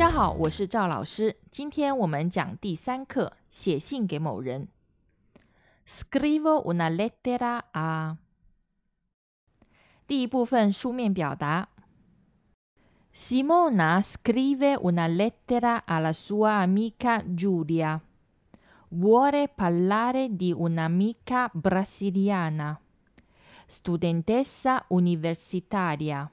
家好，我是赵老师。今天我们讲第三课，写信给某人。Scrivo una lettera a。第一部分书面表达。Simona scrive una lettera alla sua amica Giulia. Vuole parlare di un'amica brasiliana, studentessa universitaria.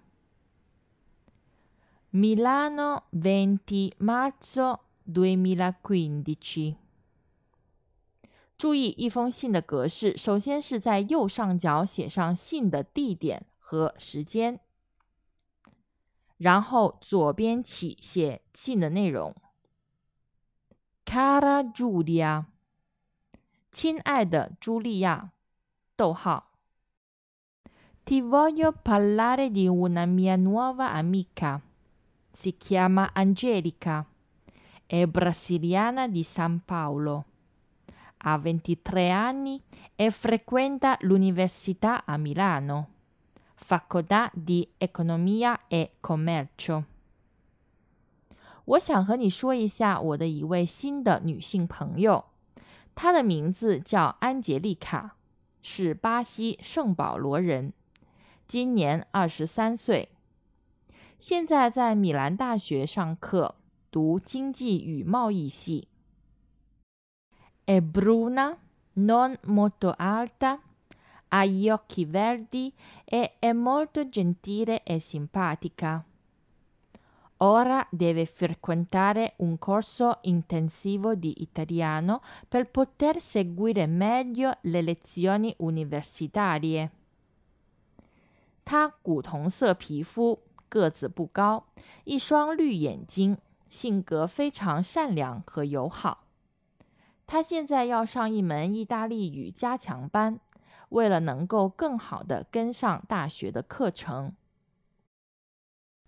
Milano, venti marzo duemilaquindici。注意一封信的格式，首先是在右上角写上信的地点和时间，然后左边起写信的内容。Cara Julia，亲爱的朱莉亚，逗号。Ti voglio parlare di una mia nuova amica。si chiama Angelica, è brasiliana di San Paolo. Ha 23 anni e frequenta l'università a Milano, facoltà di economia e commercio. 我想和你说一下我的一位新的女性朋友，她的名字叫安杰丽卡，是巴西圣保罗人，今年二十三岁。现在在米兰大学上课，读经济与贸易系。È bruna, non molto alta, ha gli occhi verdi e è molto gentile e simpatica. Ora deve frequentare un corso intensivo di italiano per poter seguire meglio le lezioni universitarie. 她古铜色皮肤。个子不高，一双绿眼睛，性格非常善良和友好。他现在要上一门意大利语加强班，为了能够更好的跟上大学的课程。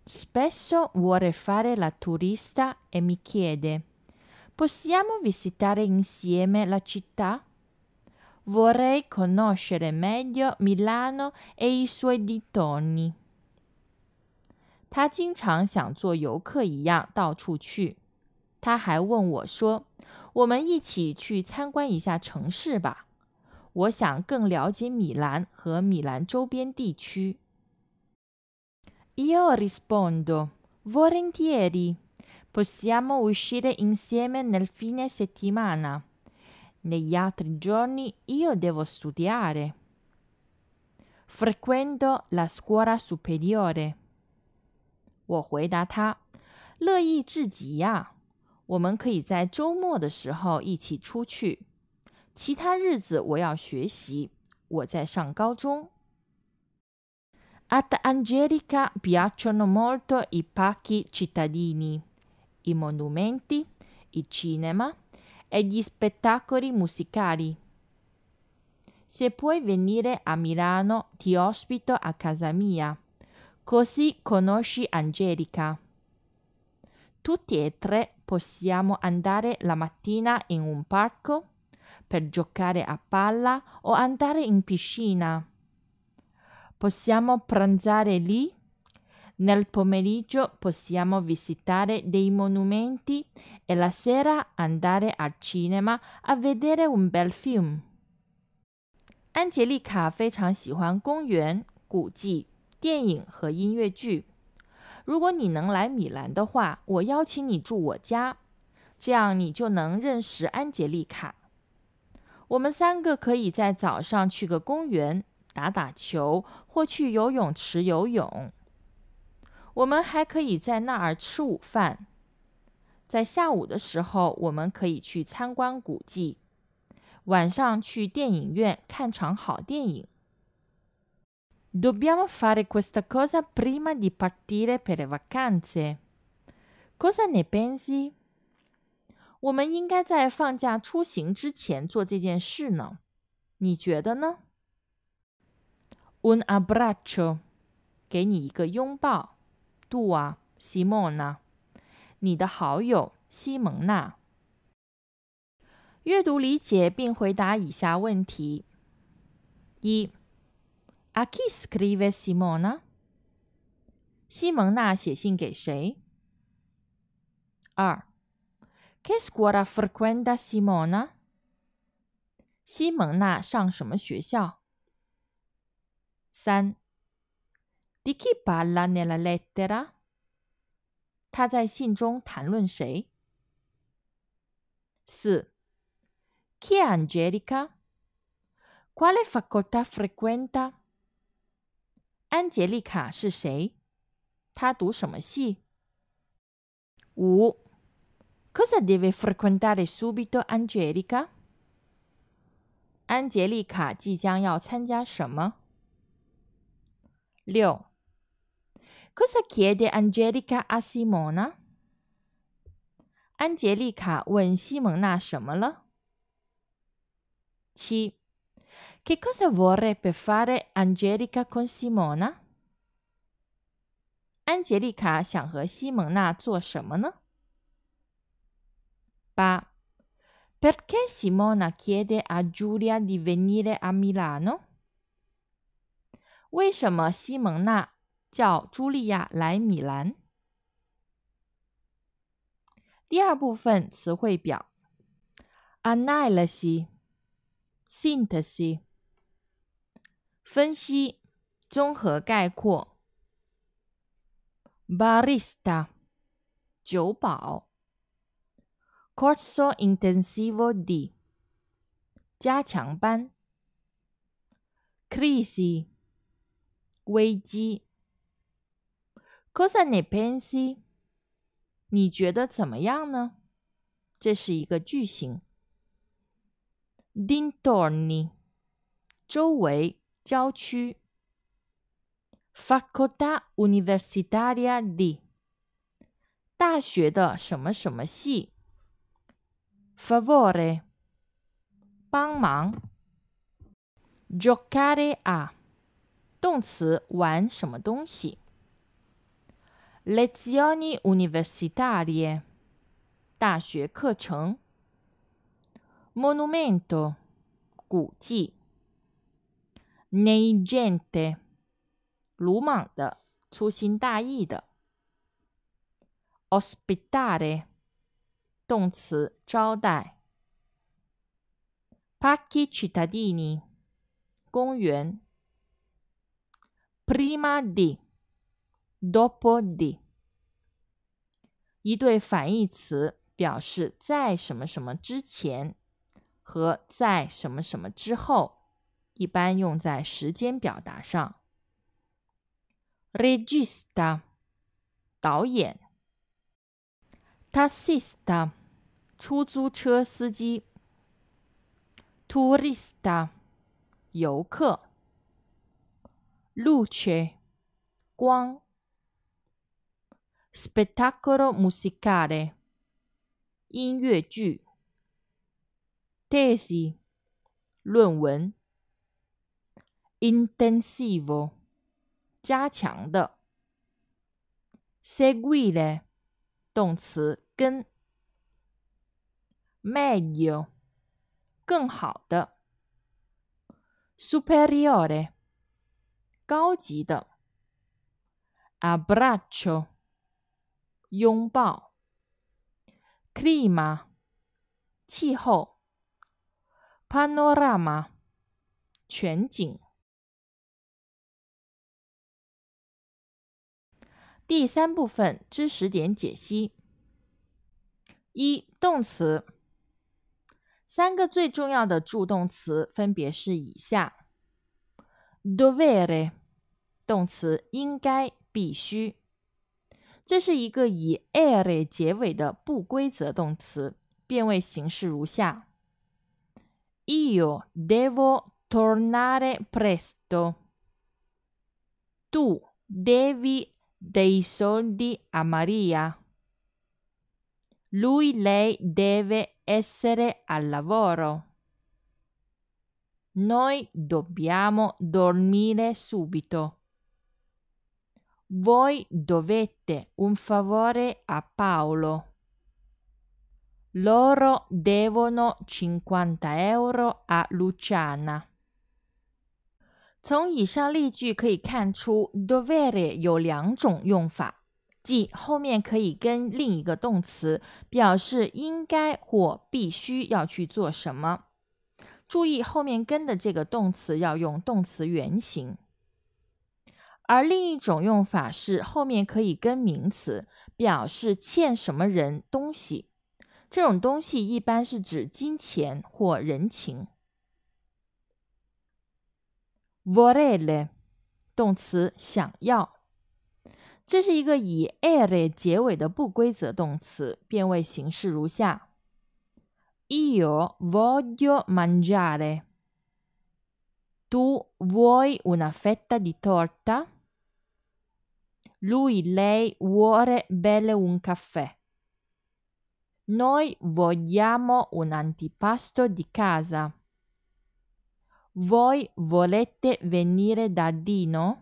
Spesso vuole fare la turista e mi chiede: Possiamo visitare insieme la città? Vorrei conoscere meglio Milano e i suoi dintorni. 他经常想做游客一样到处去。他还问我说：“我们一起去参观一下城市吧，我想更了解米兰和米兰周边地区。” Io rispondo volentieri. Possiamo uscire insieme nel fine settimana. Negli altri giorni io devo studiare. Frequento la scuola superiore. 我回答他：“乐意至极呀！我们可以在周末的时候一起出去。其他日子我要学习，我在上高中。” At Angelica, p i a c c i o molto i parchi cittadini, i monumenti, i cinema e gli spettacoli musicali. Se puoi venire a Milano, ti ospito a casa mia. Così conosci Angelica. Tutti e tre possiamo andare la mattina in un parco per giocare a palla o andare in piscina. Possiamo pranzare lì. Nel pomeriggio possiamo visitare dei monumenti e la sera andare al cinema a vedere un bel film. 安杰丽卡非常喜欢公园、古迹电影和音乐剧。如果你能来米兰的话，我邀请你住我家，这样你就能认识安杰丽卡。我们三个可以在早上去个公园打打球，或去游泳池游泳。我们还可以在那儿吃午饭。在下午的时候，我们可以去参观古迹，晚上去电影院看场好电影。Dobbiamo fare questa cosa prima di partire per le vacanze. Cosa ne pensi? 我们应该在放假出行之前做这件事呢。你觉得呢？Un abbraccio，给你一个拥抱。Tua Simona，你的好友西蒙娜。阅读理解并回答以下问题：一。a chi scrive Simona? a che scuola frequenta Simona？西蒙娜上什么学校？三，Di chi parla nella lettera？他在信中谈论谁？四，Chi è Angelica？Quale facoltà frequenta？安杰丽卡是谁？她读什么系？五。cosa deve frequentare subito Angelica？安杰丽卡即将要参加什么？六。cosa chiede Angelica a Simona？安杰丽卡问西蒙娜什么了？七。Che cosa vorrebbe fare Angelica con Simona? 安杰丽卡想和西蒙娜做什么呢？8. Perché Simona chiede a Giulia di venire a Milano? 为什么西蒙娜叫茱莉亚来米兰？第二部分词汇表：analysis、synthesis。分析、综合、概括。Barista，酒保。Coursol Intensivo D，加强班。Crisi，危机。Cosa ne pensi？你觉得怎么样呢？这是一个句型。Dintorno，周围。郊区。Facoltà Universitaria di 大学的什么什么系。Favore 帮忙。Giocare a 动词玩什么东西。Lezioni universitarie 大学课程。Monumento 古迹。naigente，鲁莽的、粗心大意的。ospitare，动词，招待。parchi cittadini，公园。prima di，dopo di，一对反义词，表示在什么什么之前和在什么什么之后。一般用在时间表达上。Regista，导演。t a x i s t a 出租车司机。Turista，游客。Luce，光。Spettacolo musicale，音乐剧。Tesi，论文。Intensive，加强的。Seguire，动词跟。Medio，更好的。Superiore，高级的。Abbraccio，拥抱。Clima，气候。Panorama，全景。第三部分知识点解析。一、动词三个最重要的助动词分别是以下：d v e r 的动词应该必须，这是一个以 er 结尾的不规则动词，变位形式如下：io devo tornare presto，tu devi。dei soldi a Maria. Lui lei deve essere al lavoro. Noi dobbiamo dormire subito. Voi dovete un favore a Paolo. Loro devono 50 euro a Luciana. 从以上例句可以看出，dovere 有两种用法，即后面可以跟另一个动词，表示应该或必须要去做什么。注意后面跟的这个动词要用动词原形。而另一种用法是后面可以跟名词，表示欠什么人东西。这种东西一般是指金钱或人情。vorele 动词想要。这是一个以 ere 结尾的不规则动词，变位形式如下：Io voglio mangiare。Tu vuoi una fetta di torta? Lui, lei vuole bere un caffè. Noi vogliamo un antipasto di casa. Voi volete venire da Dino?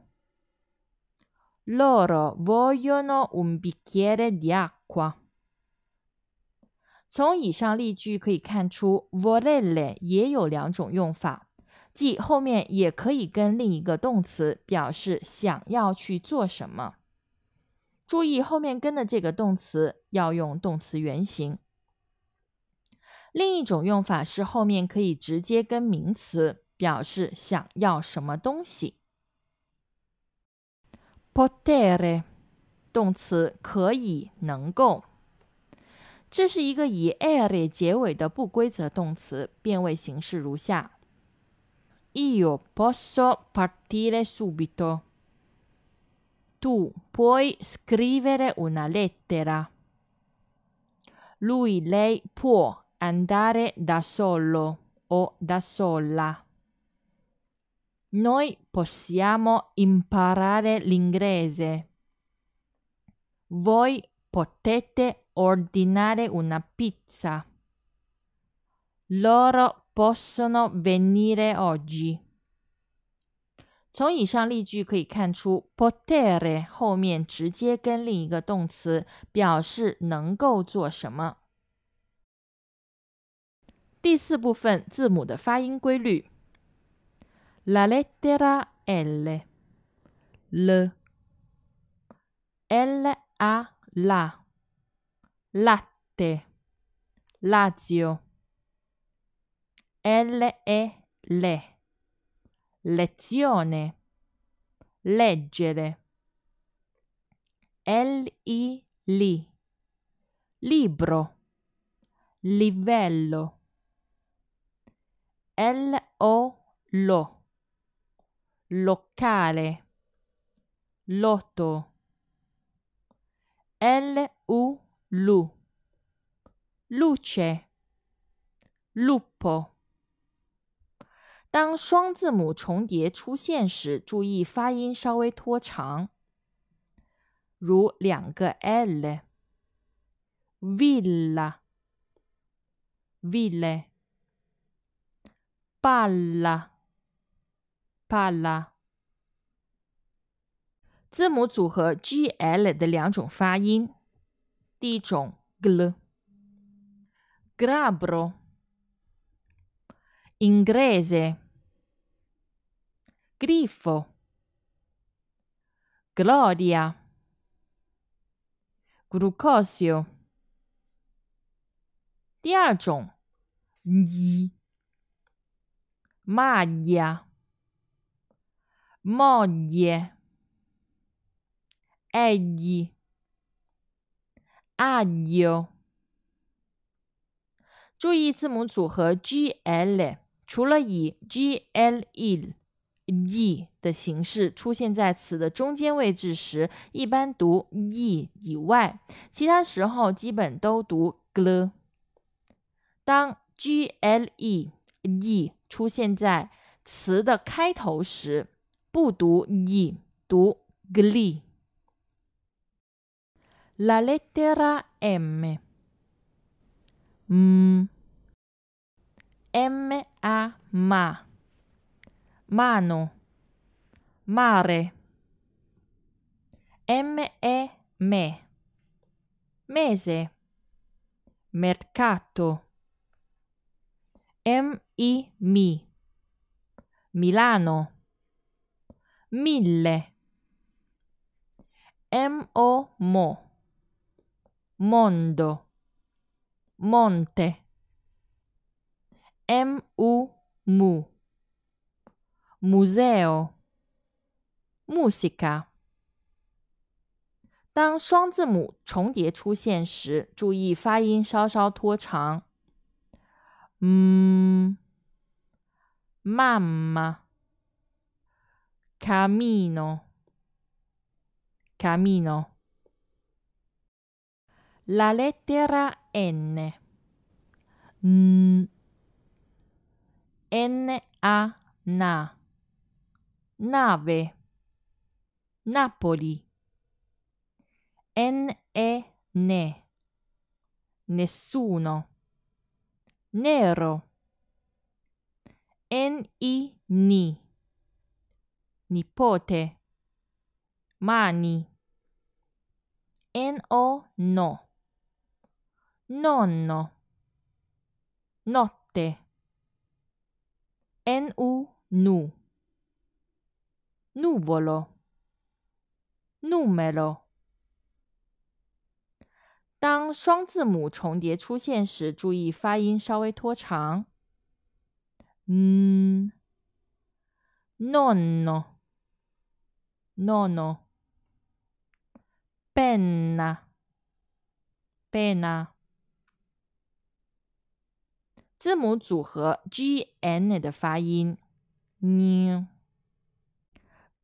Loro vogliono un bicchiere di acqua。从以上例句可以看出，volete 也有两种用法，即后面也可以跟另一个动词，表示想要去做什么。注意后面跟的这个动词要用动词原形。另一种用法是后面可以直接跟名词。表示想要什么东西。potere 动词可以、能够。这是一个以 ere 结尾的不规则动词，变位形式如下：Io posso partire subito. Tu puoi scrivere una lettera. Lui, lei può andare da solo o da sola. Noi possiamo imparare l'inglese. Voi potete ordinare una pizza. Loro possono venire oggi. 从以上例句可以看出，potere 后面直接跟另一个动词表示能够做什么。第四部分字母的发音规律。la lettera L. L. L a la. Latte. Lazio. L e le. Lezione. Leggere. L i li. Libro. Livello. L o lo locale, lotto, L-U, lu, luce, lupo. 当双字母重叠出现时，注意发音稍微拖长，如两个 l。villa, ville, palla, palla。字母组合 gl grabro gl，grabro。inglese, grifo, gloria, glucosio. 第二种，你 maglia。m o i e g a i agio。注意字母组合 gl，除了以 gle、的形式出现在词的中间位置时，一般读 e 以外，其他时候基本都读 gl。当 gle、g 出现在词的开头时。不读 gli，读 gli。La lettera M. M. M a ma. Mano. Mare. M e me. Mese. Mercato. M i mi. Milano. mille, m o m, o mondo, monte, m u m, museo, musica。当双字母重叠出现时，注意发音稍稍拖长。mamma。camino, camino. La lettera N. N. N a na. Nave. Napoli. N e ne. Nessuno. Nero. N i ni nipote, mani, eno, no, nonno, notte, nu, nu, nuvolo, numero。当双字母重叠出现时，注意发音稍微拖长。嗯，nonno。Nono. Pena. Pena. 字母组合 G N 的发音。N.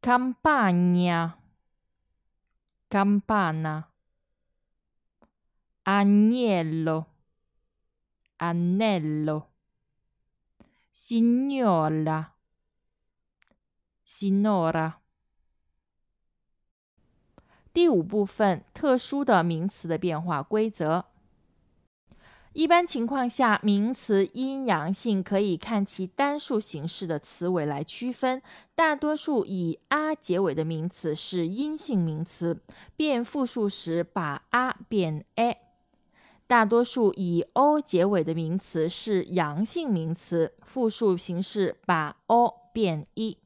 Campana. Campana. Agnello. Anello. Signora. Signora. 第五部分，特殊的名词的变化规则。一般情况下，名词阴阳性可以看其单数形式的词尾来区分。大多数以啊”结尾的名词是阴性名词，变复数时把啊”变 a；大多数以 o 结尾的名词是阳性名词，复数形式把 o 变 e。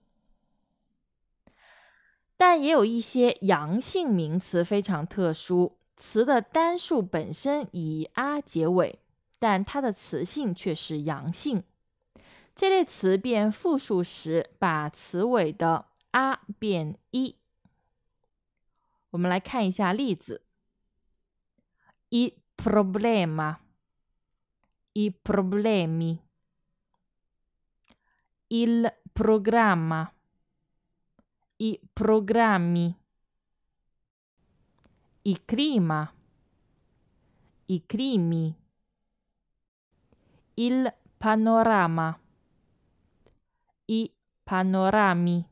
但也有一些阳性名词非常特殊，词的单数本身以“啊结尾，但它的词性却是阳性。这类词变复数时，把词尾的“啊变“一”。我们来看一下例子：一 problema，一 problemi，il programma。i programmi, i clima, i crimì, il panorama, i panorami。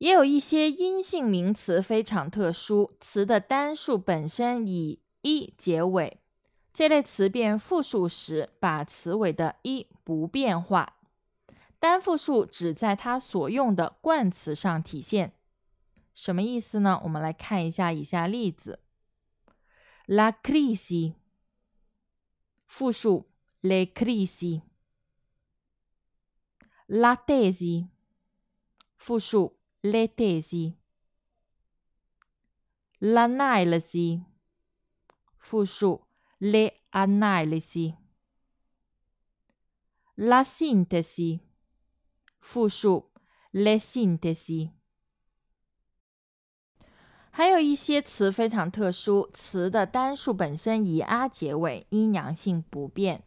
也有一些阴性名词非常特殊，词的单数本身以 i 结尾，这类词变复数时把词尾的 i 不变化。单复数只在它所用的冠词上体现，什么意思呢？我们来看一下以下例子：la crisi 复数 le crisi，la tesi 复数 le tesi，l'analisi 复数 le analisi，la sintesi。复数，lesson 的 i 还有一些词非常特殊，词的单数本身以阿结尾，阴阳性不变。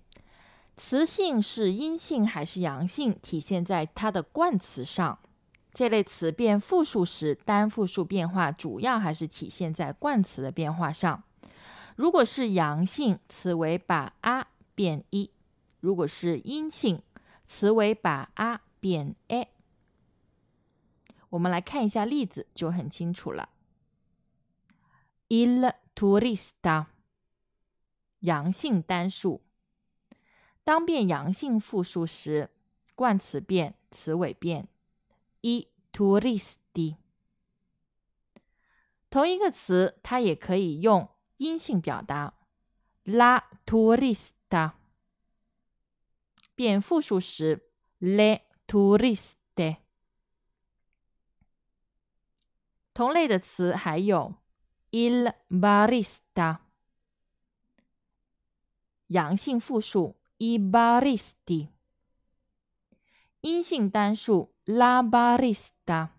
词性是阴性还是阳性，体现在它的冠词上。这类词变复数时，单复数变化主要还是体现在冠词的变化上。如果是阳性，词为把阿变一；如果是阴性，词为把阿。变 a。我们来看一下例子就很清楚了。Il turista，阳性单数。当变阳性复数时，冠词变，词尾变 i turisti。同一个词，它也可以用阴性表达 la turista。变复数时 le。turiste。同类的词还有 il barista，阳性复数 i baristi，阴性单数 la barista，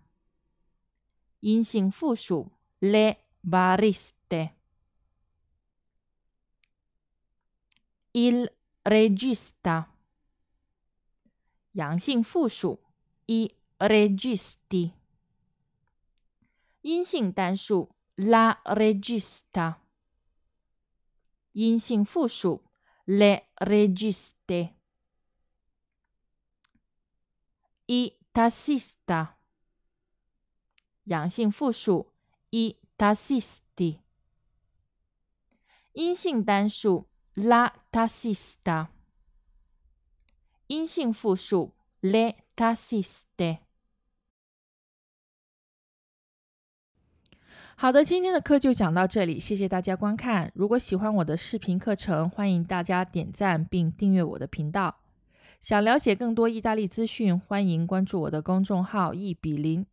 阴性复数 le bariste。il regista 阳性复数一 registi，阴性单数 la regista，阴性复数 le registe，一 tassista，阳性复数一 tassisti，阴性单数 la tassista。阴性复数 le t a s s s t e 好的，今天的课就讲到这里，谢谢大家观看。如果喜欢我的视频课程，欢迎大家点赞并订阅我的频道。想了解更多意大利资讯，欢迎关注我的公众号“一比零”。